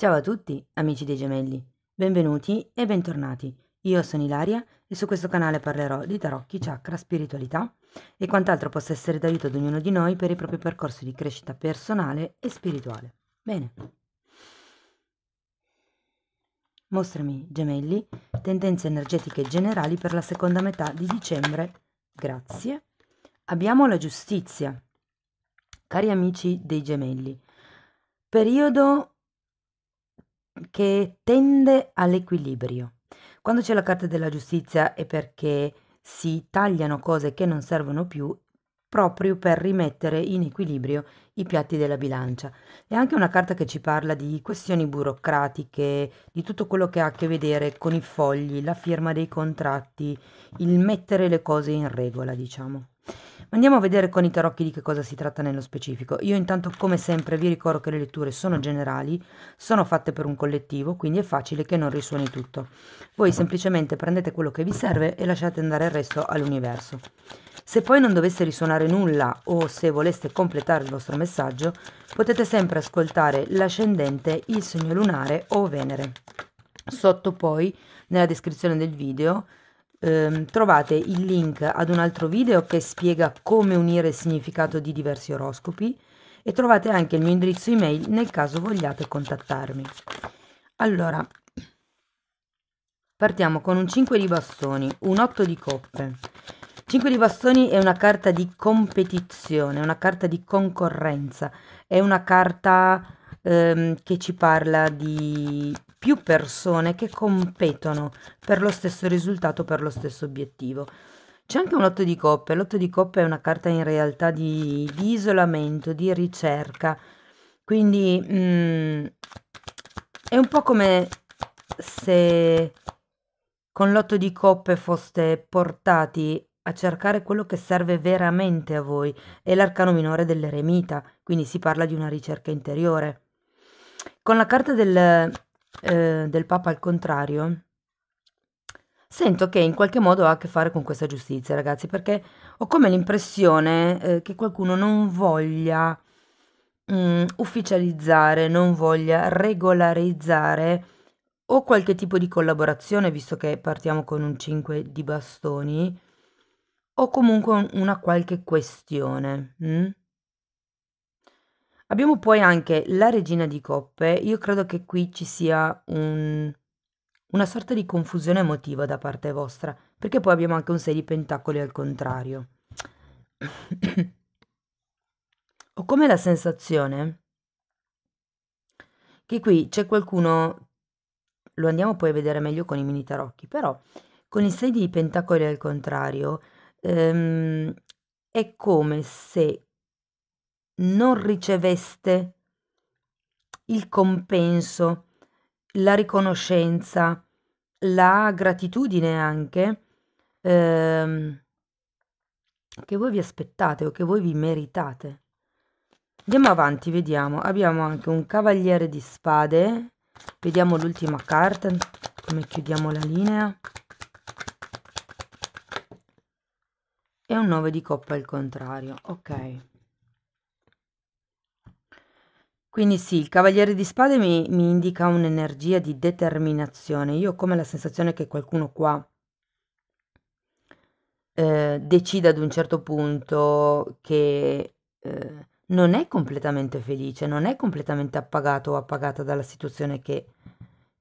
Ciao a tutti, amici dei gemelli. Benvenuti e bentornati. Io sono Ilaria e su questo canale parlerò di tarocchi, chakra, spiritualità e quant'altro possa essere d'aiuto ad ognuno di noi per il proprio percorso di crescita personale e spirituale. Bene. Mostrami, gemelli, tendenze energetiche generali per la seconda metà di dicembre. Grazie. Abbiamo la giustizia. Cari amici dei gemelli, periodo che tende all'equilibrio. Quando c'è la carta della giustizia è perché si tagliano cose che non servono più proprio per rimettere in equilibrio i piatti della bilancia. È anche una carta che ci parla di questioni burocratiche, di tutto quello che ha a che vedere con i fogli, la firma dei contratti, il mettere le cose in regola, diciamo. Andiamo a vedere con i tarocchi di che cosa si tratta nello specifico. Io intanto come sempre vi ricordo che le letture sono generali, sono fatte per un collettivo, quindi è facile che non risuoni tutto. Voi semplicemente prendete quello che vi serve e lasciate andare il resto all'universo. Se poi non dovesse risuonare nulla o se voleste completare il vostro messaggio, potete sempre ascoltare l'ascendente, il segno lunare o Venere. Sotto poi, nella descrizione del video, ehm, trovate il link ad un altro video che spiega come unire il significato di diversi oroscopi e trovate anche il mio indirizzo email nel caso vogliate contattarmi. Allora, partiamo con un 5 di bastoni, un 8 di coppe. 5 di bastoni è una carta di competizione, una carta di concorrenza, è una carta ehm, che ci parla di più persone che competono per lo stesso risultato, per lo stesso obiettivo. C'è anche un lotto di coppe, l'otto di coppe è una carta in realtà di, di isolamento, di ricerca, quindi mm, è un po' come se con l'otto di coppe foste portati a cercare quello che serve veramente a voi, è l'arcano minore dell'eremita, quindi si parla di una ricerca interiore. Con la carta del, eh, del Papa al contrario, sento che in qualche modo ha a che fare con questa giustizia, ragazzi, perché ho come l'impressione eh, che qualcuno non voglia mh, mm, ufficializzare, non voglia regolarizzare o qualche tipo di collaborazione, visto che partiamo con un 5 di bastoni, o comunque una qualche questione. Mh? Mm? Abbiamo poi anche la regina di coppe. Io credo che qui ci sia un, una sorta di confusione emotiva da parte vostra, perché poi abbiamo anche un 6 di pentacoli al contrario. Ho come la sensazione che qui c'è qualcuno, lo andiamo poi a vedere meglio con i mini tarocchi, però con il 6 di pentacoli al contrario ehm, è come se non riceveste il compenso, la riconoscenza, la gratitudine anche ehm, che voi vi aspettate o che voi vi meritate. Andiamo avanti, vediamo. Abbiamo anche un cavaliere di spade. Vediamo l'ultima carta, come chiudiamo la linea. E un 9 di coppa al contrario, ok. Quindi sì, il Cavaliere di Spade mi, mi indica un'energia di determinazione. Io ho come la sensazione che qualcuno qua eh, decida ad un certo punto che eh, non è completamente felice, non è completamente appagato o appagata dalla situazione che,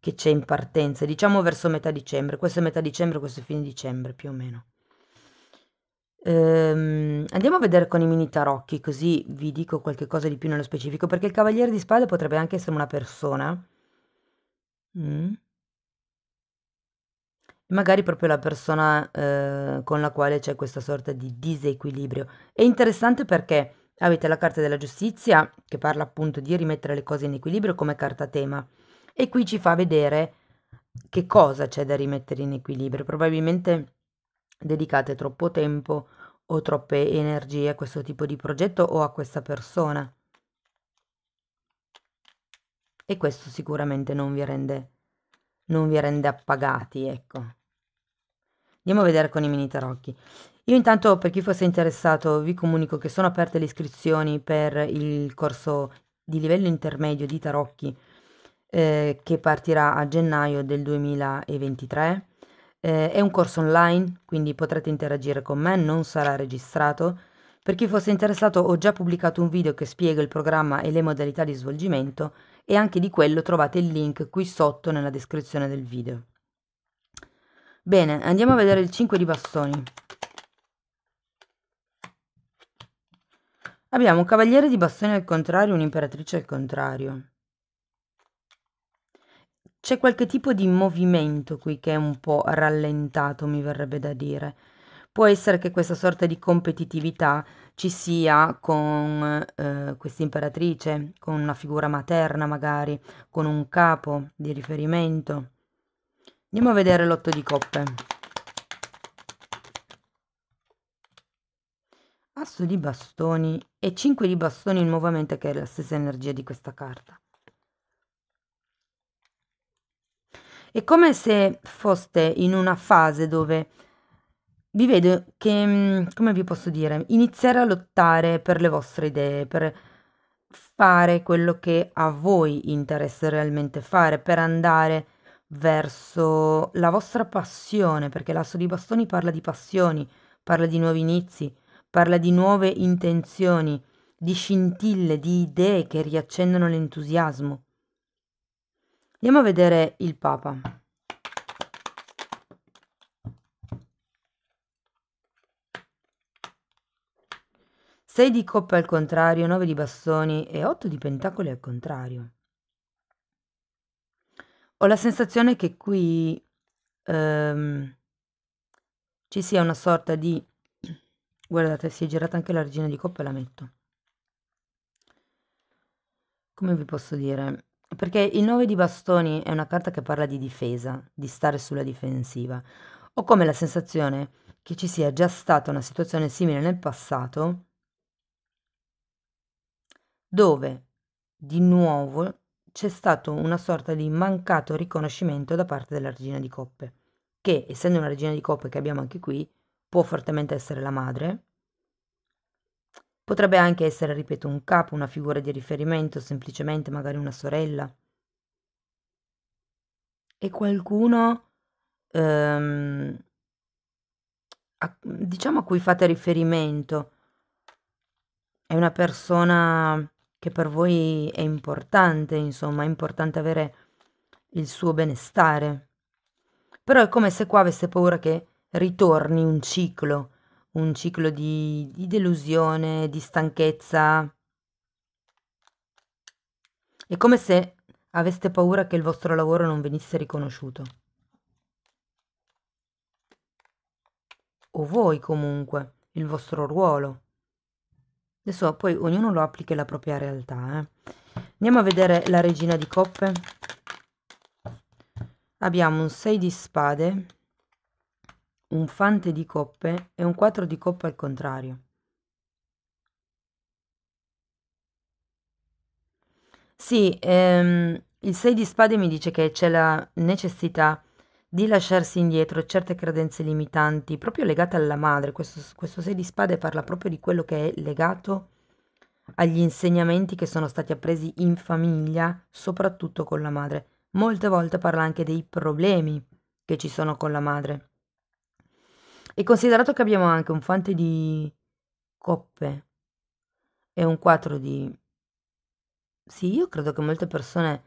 che c'è in partenza, diciamo verso metà dicembre, questo è metà dicembre, questo è fine dicembre più o meno. Ehm, andiamo a vedere con i mini tarocchi, così vi dico qualche cosa di più nello specifico, perché il cavaliere di spade potrebbe anche essere una persona. Mh. Mm. Magari proprio la persona, ehm, con la quale c'è questa sorta di disequilibrio. È interessante perché avete la carta della giustizia, che parla appunto di rimettere le cose in equilibrio come carta tema, e qui ci fa vedere che cosa c'è da rimettere in equilibrio. Probabilmente dedicate troppo tempo o troppe energie a questo tipo di progetto o a questa persona. E questo sicuramente non vi rende, non vi rende appagati, ecco. Andiamo a vedere con i mini tarocchi. Io intanto, per chi fosse interessato, vi comunico che sono aperte le iscrizioni per il corso di livello intermedio di tarocchi eh, che partirà a gennaio del 2023 eh, è un corso online, quindi potrete interagire con me, non sarà registrato. Per chi fosse interessato ho già pubblicato un video che spiega il programma e le modalità di svolgimento e anche di quello trovate il link qui sotto nella descrizione del video. Bene, andiamo a vedere il 5 di bastoni. Abbiamo un cavaliere di bastoni al contrario e un'imperatrice al contrario. C'è qualche tipo di movimento qui che è un po' rallentato, mi verrebbe da dire. Può essere che questa sorta di competitività ci sia con eh, questa imperatrice, con una figura materna magari, con un capo di riferimento. Andiamo a vedere l'otto di coppe. Asso di bastoni e 5 di bastoni nuovamente che è la stessa energia di questa carta. È come se foste in una fase dove vi vedo che, mm, come vi posso dire, iniziare a lottare per le vostre idee, per fare quello che a voi interessa realmente fare, per andare verso la vostra passione, perché l'asso di bastoni parla di passioni, parla di nuovi inizi, parla di nuove intenzioni, di scintille, di idee che riaccendono l'entusiasmo. Andiamo a vedere il Papa. Sei di coppe al contrario, nove di bastoni e otto di pentacoli al contrario. Ho la sensazione che qui ehm, ci sia una sorta di... Guardate, si è girata anche la regina di coppe, la metto. Come vi posso dire? Perché il 9 di bastoni è una carta che parla di difesa, di stare sulla difensiva. Ho come la sensazione che ci sia già stata una situazione simile nel passato dove di nuovo c'è stato una sorta di mancato riconoscimento da parte della regina di coppe, che essendo una regina di coppe che abbiamo anche qui, può fortemente essere la madre, Potrebbe anche essere, ripeto, un capo, una figura di riferimento, semplicemente magari una sorella. E qualcuno, ehm, a, diciamo a cui fate riferimento, è una persona che per voi è importante, insomma, è importante avere il suo benestare. Però è come se qua avesse paura che ritorni un ciclo, un ciclo di, di delusione, di stanchezza. È come se aveste paura che il vostro lavoro non venisse riconosciuto. O voi comunque, il vostro ruolo. Adesso poi ognuno lo applica la propria realtà. Eh. Andiamo a vedere la regina di coppe. Abbiamo un 6 di spade un fante di coppe e un quattro di coppe al contrario. Sì, ehm, il 6 di spade mi dice che c'è la necessità di lasciarsi indietro certe credenze limitanti, proprio legate alla madre. Questo, questo 6 di spade parla proprio di quello che è legato agli insegnamenti che sono stati appresi in famiglia, soprattutto con la madre. Molte volte parla anche dei problemi che ci sono con la madre. E considerato che abbiamo anche un fante di coppe e un 4 di... Sì, io credo che molte persone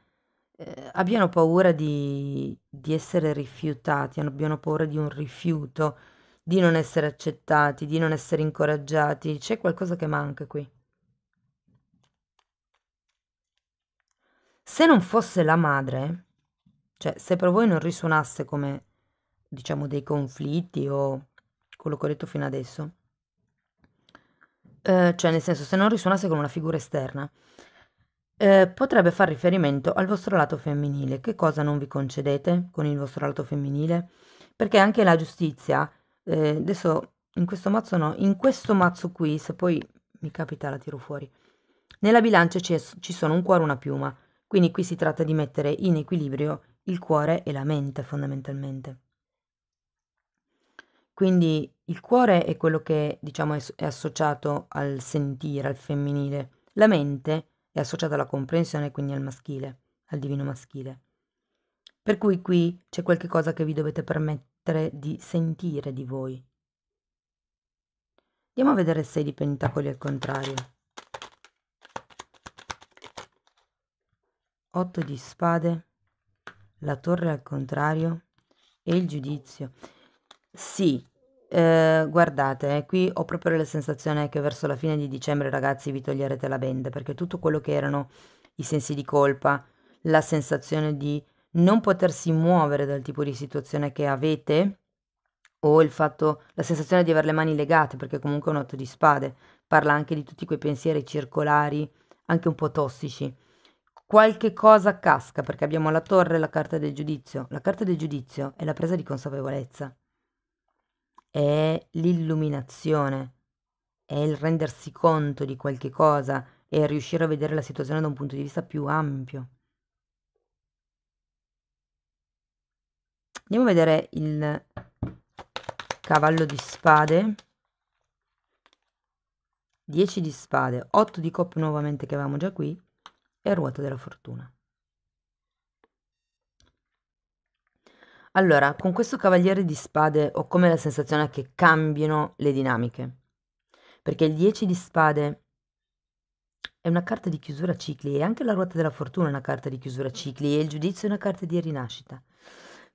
eh, abbiano paura di, di essere rifiutati, abbiano paura di un rifiuto, di non essere accettati, di non essere incoraggiati. C'è qualcosa che manca qui. Se non fosse la madre, cioè se per voi non risuonasse come, diciamo, dei conflitti o quello che ho detto fino adesso. Eh, cioè, nel senso, se non risuonasse con una figura esterna, eh, potrebbe far riferimento al vostro lato femminile. Che cosa non vi concedete con il vostro lato femminile? Perché anche la giustizia, eh, adesso in questo mazzo no, in questo mazzo qui, se poi mi capita la tiro fuori, nella bilancia ci, ci sono un cuore e una piuma, quindi qui si tratta di mettere in equilibrio il cuore e la mente fondamentalmente. Quindi il cuore è quello che, diciamo, è, associato al sentire, al femminile. La mente è associata alla comprensione, quindi al maschile, al divino maschile. Per cui qui c'è qualche cosa che vi dovete permettere di sentire di voi. Andiamo a vedere se di pentacoli al contrario. 8 di spade, la torre al contrario e il giudizio. Sì, eh, guardate, eh, qui ho proprio la sensazione che verso la fine di dicembre, ragazzi, vi toglierete la benda, perché tutto quello che erano i sensi di colpa, la sensazione di non potersi muovere dal tipo di situazione che avete o il fatto, la sensazione di avere le mani legate, perché comunque è un otto di spade, parla anche di tutti quei pensieri circolari, anche un po' tossici. Qualche cosa casca, perché abbiamo la torre e la carta del giudizio. La carta del giudizio è la presa di consapevolezza è l'illuminazione, è il rendersi conto di qualche cosa e riuscire a vedere la situazione da un punto di vista più ampio. Andiamo a vedere il cavallo di spade. 10 di spade, 8 di coppe nuovamente che avevamo già qui e ruota della fortuna. Allora, con questo Cavaliere di Spade ho come la sensazione che cambino le dinamiche. Perché il 10 di Spade è una carta di chiusura cicli e anche la ruota della fortuna è una carta di chiusura cicli e il giudizio è una carta di rinascita.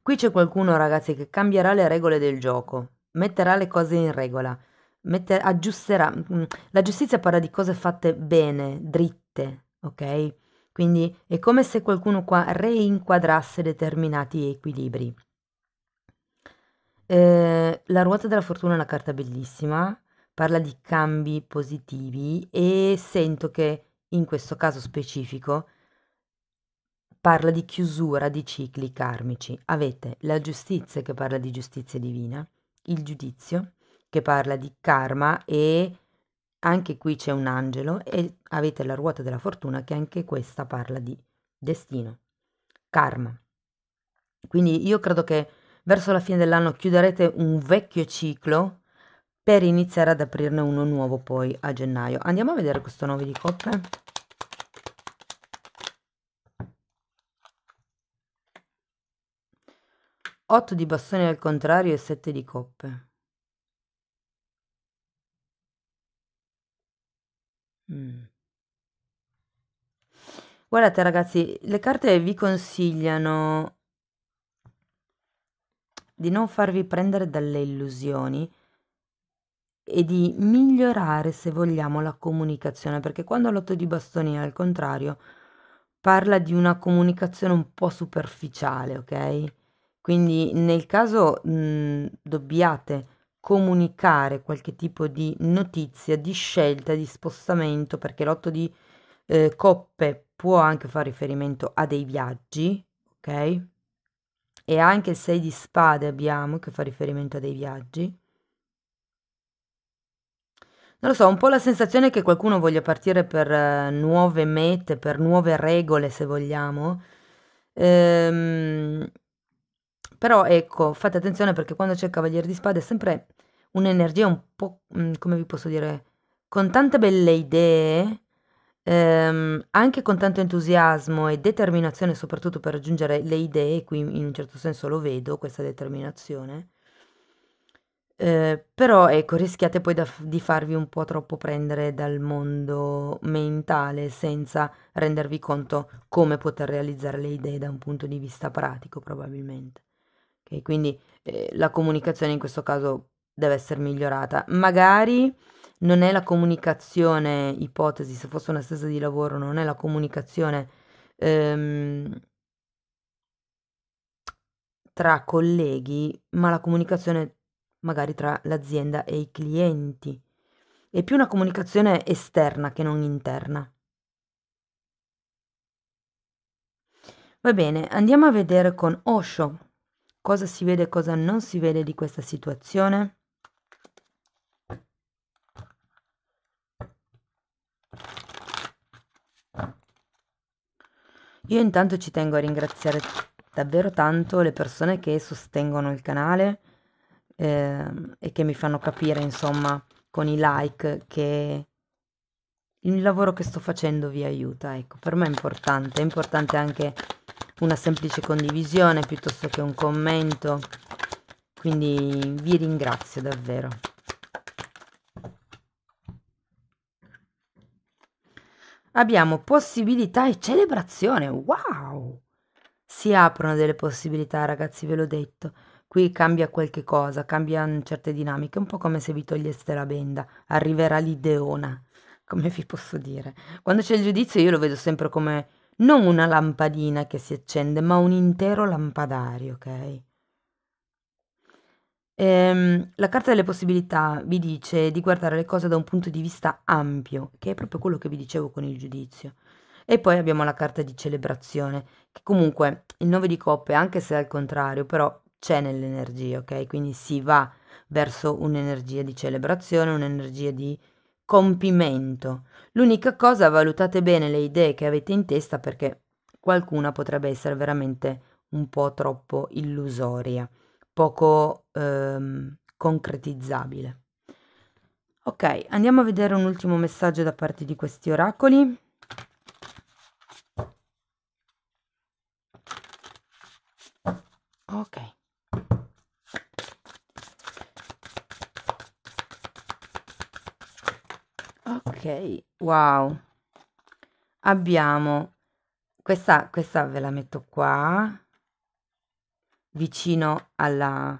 Qui c'è qualcuno, ragazzi, che cambierà le regole del gioco, metterà le cose in regola, mette, aggiusterà. Mm, la giustizia parla di cose fatte bene, dritte, ok? Quindi è come se qualcuno qua reinquadrasse determinati equilibri. Eh, la ruota della fortuna è una carta bellissima, parla di cambi positivi e sento che in questo caso specifico parla di chiusura di cicli karmici. Avete la giustizia che parla di giustizia divina, il giudizio che parla di karma e anche qui c'è un angelo e avete la ruota della fortuna che anche questa parla di destino, karma. Quindi io credo che Verso la fine dell'anno chiuderete un vecchio ciclo per iniziare ad aprirne uno nuovo poi a gennaio. Andiamo a vedere questo 9 di coppe. Otto di bastoni al contrario e sette di coppe. Mm. Guardate ragazzi, le carte vi consigliano di non farvi prendere dalle illusioni e di migliorare, se vogliamo, la comunicazione, perché quando l'otto di bastoni, al contrario, parla di una comunicazione un po' superficiale, ok? Quindi nel caso mh, mhmm, dobbiate comunicare qualche tipo di notizia, di scelta, di spostamento, perché l'otto di eh, coppe può anche fare riferimento a dei viaggi, ok? e anche il 6 di spade abbiamo che fa riferimento a dei viaggi. Non lo so, un po' la sensazione che qualcuno voglia partire per eh, nuove mete, per nuove regole se vogliamo. Ehm, però ecco, fate attenzione perché quando c'è il Cavaliere di Spade è sempre un'energia un po', mm, come vi posso dire, con tante belle idee, Ehm, anche con tanto entusiasmo e determinazione, soprattutto per raggiungere le idee, qui in un certo senso lo vedo, questa determinazione, ehm, però ecco, rischiate poi da di farvi un po' troppo prendere dal mondo mentale senza rendervi conto come poter realizzare le idee da un punto di vista pratico, probabilmente. Ok, Quindi eh, la comunicazione in questo caso deve essere migliorata. Magari non è la comunicazione, ipotesi, se fosse una stessa di lavoro, non è la comunicazione ehm, tra colleghi, ma la comunicazione magari tra l'azienda e i clienti. È più una comunicazione esterna che non interna. Va bene, andiamo a vedere con Osho cosa si vede e cosa non si vede di questa situazione. Io intanto ci tengo a ringraziare davvero tanto le persone che sostengono il canale eh, e che mi fanno capire, insomma, con i like che il lavoro che sto facendo vi aiuta. Ecco, per me è importante, è importante anche una semplice condivisione piuttosto che un commento. Quindi vi ringrazio davvero. abbiamo possibilità e celebrazione. Wow! Si aprono delle possibilità, ragazzi, ve l'ho detto. Qui cambia qualche cosa, cambiano certe dinamiche, un po' come se vi toglieste la benda, arriverà l'ideona, come vi posso dire. Quando c'è il giudizio io lo vedo sempre come non una lampadina che si accende, ma un intero lampadario, ok? Ehm, la carta delle possibilità vi dice di guardare le cose da un punto di vista ampio, che è proprio quello che vi dicevo con il giudizio. E poi abbiamo la carta di celebrazione, che comunque il 9 di coppe, anche se al contrario, però c'è nell'energia, ok? Quindi si va verso un'energia di celebrazione, un'energia di compimento. L'unica cosa, valutate bene le idee che avete in testa perché qualcuna potrebbe essere veramente un po' troppo illusoria poco ehm, concretizzabile. Ok, andiamo a vedere un ultimo messaggio da parte di questi oracoli. Ok. Ok, wow. Abbiamo questa, questa ve la metto qua vicino alla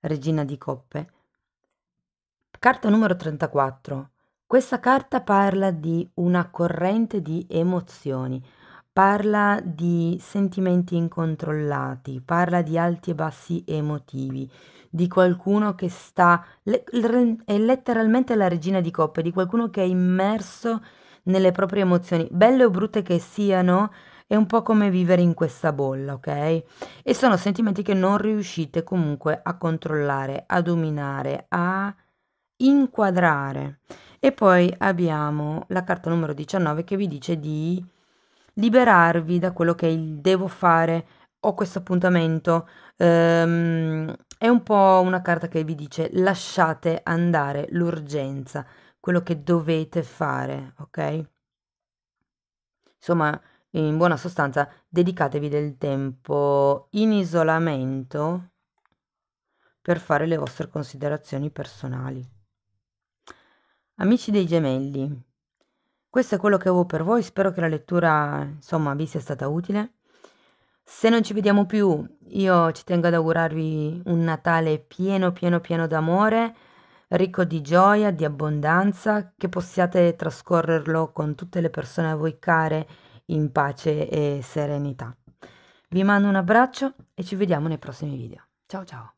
regina di coppe. Carta numero 34. Questa carta parla di una corrente di emozioni, parla di sentimenti incontrollati, parla di alti e bassi emotivi, di qualcuno che sta, è letteralmente la regina di coppe, di qualcuno che è immerso nelle proprie emozioni, belle o brutte che siano, è un po' come vivere in questa bolla, ok? E sono sentimenti che non riuscite comunque a controllare, a dominare, a inquadrare. E poi abbiamo la carta numero 19 che vi dice di liberarvi da quello che devo fare, ho questo appuntamento. Ehm, è un po' una carta che vi dice lasciate andare l'urgenza, quello che dovete fare, ok? Insomma, in buona sostanza dedicatevi del tempo in isolamento per fare le vostre considerazioni personali. Amici dei gemelli, questo è quello che avevo per voi, spero che la lettura insomma vi sia stata utile. Se non ci vediamo più, io ci tengo ad augurarvi un Natale pieno, pieno, pieno d'amore, ricco di gioia, di abbondanza, che possiate trascorrerlo con tutte le persone a voi care in pace e serenità. Vi mando un abbraccio e ci vediamo nei prossimi video. Ciao ciao!